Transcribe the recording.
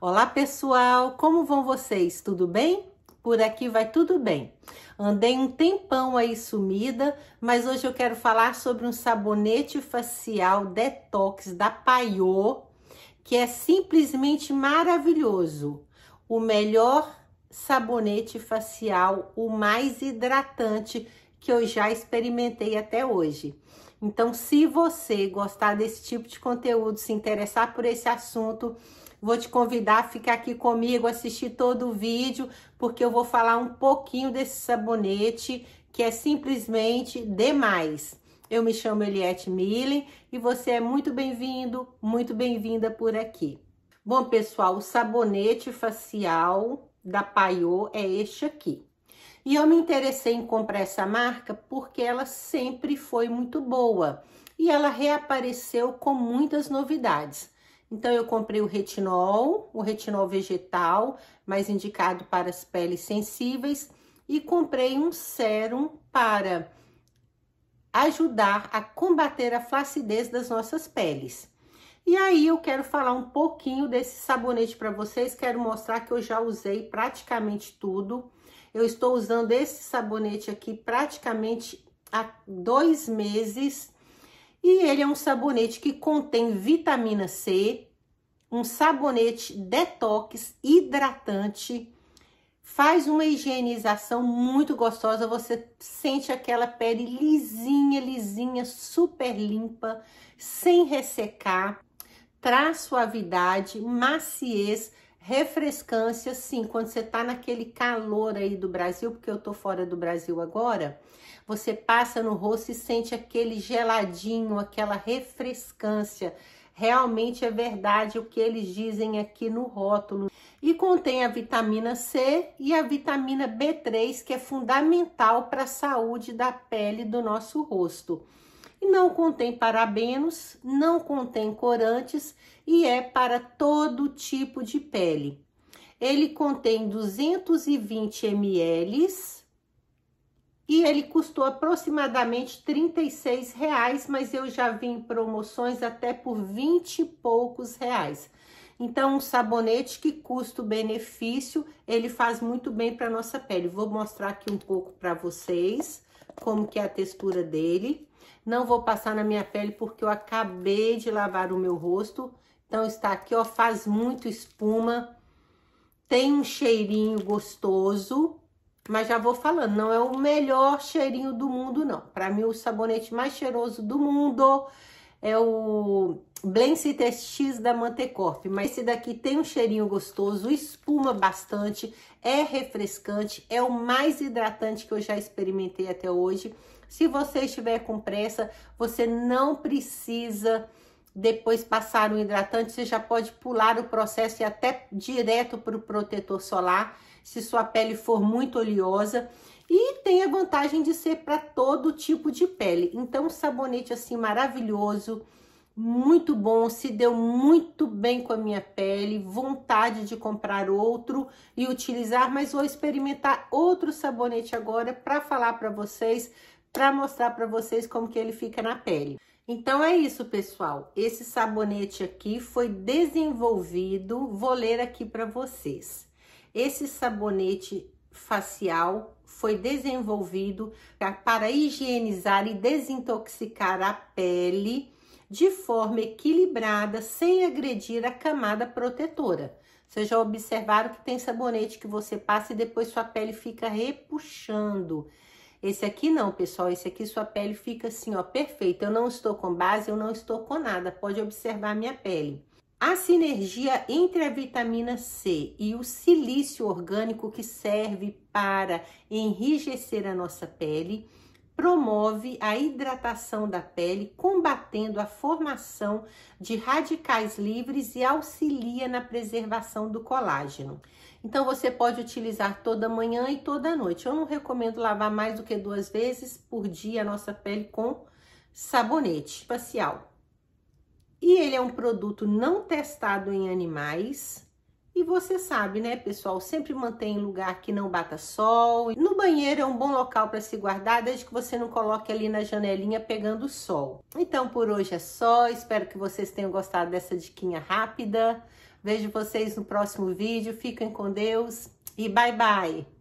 Olá, pessoal, como vão vocês? Tudo bem? Por aqui vai tudo bem. Andei um tempão aí sumida, mas hoje eu quero falar sobre um sabonete facial detox da Paiô, que é simplesmente maravilhoso. O melhor sabonete facial, o mais hidratante que eu já experimentei até hoje. Então, se você gostar desse tipo de conteúdo, se interessar por esse assunto, vou te convidar a ficar aqui comigo, assistir todo o vídeo, porque eu vou falar um pouquinho desse sabonete que é simplesmente demais. Eu me chamo Eliette Millen e você é muito bem-vindo, muito bem-vinda por aqui. Bom, pessoal, o sabonete facial da Paiô é este aqui. E eu me interessei em comprar essa marca porque ela sempre foi muito boa e ela reapareceu com muitas novidades. Então, eu comprei o retinol, o retinol vegetal, mais indicado para as peles sensíveis, e comprei um sérum para ajudar a combater a flacidez das nossas peles. E aí eu quero falar um pouquinho desse sabonete para vocês, quero mostrar que eu já usei praticamente tudo. Eu estou usando esse sabonete aqui praticamente há dois meses. E ele é um sabonete que contém vitamina C, um sabonete detox hidratante. Faz uma higienização muito gostosa, você sente aquela pele lisinha, lisinha, super limpa, sem ressecar, traz suavidade, maciez, refrescância, sim, quando você tá naquele calor aí do Brasil, porque eu tô fora do Brasil agora, você passa no rosto e sente aquele geladinho, aquela refrescância. Realmente é verdade o que eles dizem aqui no rótulo. E contém a vitamina C e a vitamina B3, que é fundamental para a saúde da pele do nosso rosto não contém parabenos, não contém corantes e é para todo tipo de pele. Ele contém 220 ml e ele custou aproximadamente 36 reais, mas eu já vi em promoções até por 20 e poucos reais. Então, um sabonete que custo-benefício, ele faz muito bem para nossa pele. Vou mostrar aqui um pouco para vocês como que é a textura dele. Não vou passar na minha pele porque eu acabei de lavar o meu rosto. Então está aqui, ó, faz muito espuma. Tem um cheirinho gostoso, mas já vou falando, não é o melhor cheirinho do mundo não. Para mim o sabonete mais cheiroso do mundo é o Blenciter X da Mantecorp, mas esse daqui tem um cheirinho gostoso, espuma bastante, é refrescante, é o mais hidratante que eu já experimentei até hoje. Se você estiver com pressa, você não precisa depois passar um hidratante, você já pode pular o processo e até direto para o protetor solar se sua pele for muito oleosa. E tem a vantagem de ser para todo tipo de pele. Então, um sabonete assim maravilhoso, muito bom, se deu muito bem com a minha pele, vontade de comprar outro e utilizar, mas vou experimentar outro sabonete agora para falar para vocês, para mostrar para vocês como que ele fica na pele. Então é isso, pessoal. Esse sabonete aqui foi desenvolvido, vou ler aqui para vocês. Esse sabonete facial foi desenvolvido para higienizar e desintoxicar a pele de forma equilibrada, sem agredir a camada protetora. Vocês já observaram que tem sabonete que você passa e depois sua pele fica repuxando. Esse aqui não, pessoal. Esse aqui sua pele fica assim, ó, perfeita. Eu não estou com base, eu não estou com nada. Pode observar minha pele. A sinergia entre a vitamina C e o silício orgânico que serve para enrijecer a nossa pele promove a hidratação da pele, combatendo a formação de radicais livres e auxilia na preservação do colágeno. Então você pode utilizar toda manhã e toda noite. Eu não recomendo lavar mais do que duas vezes por dia a nossa pele com sabonete facial. E ele é um produto não testado em animais. E você sabe, né, pessoal, sempre mantém em lugar que não bata sol. No banheiro é um bom local para se guardar, desde que você não coloque ali na janelinha pegando sol. Então, por hoje é só. Espero que vocês tenham gostado dessa diquinha rápida. Vejo vocês no próximo vídeo. Fiquem com Deus e bye bye.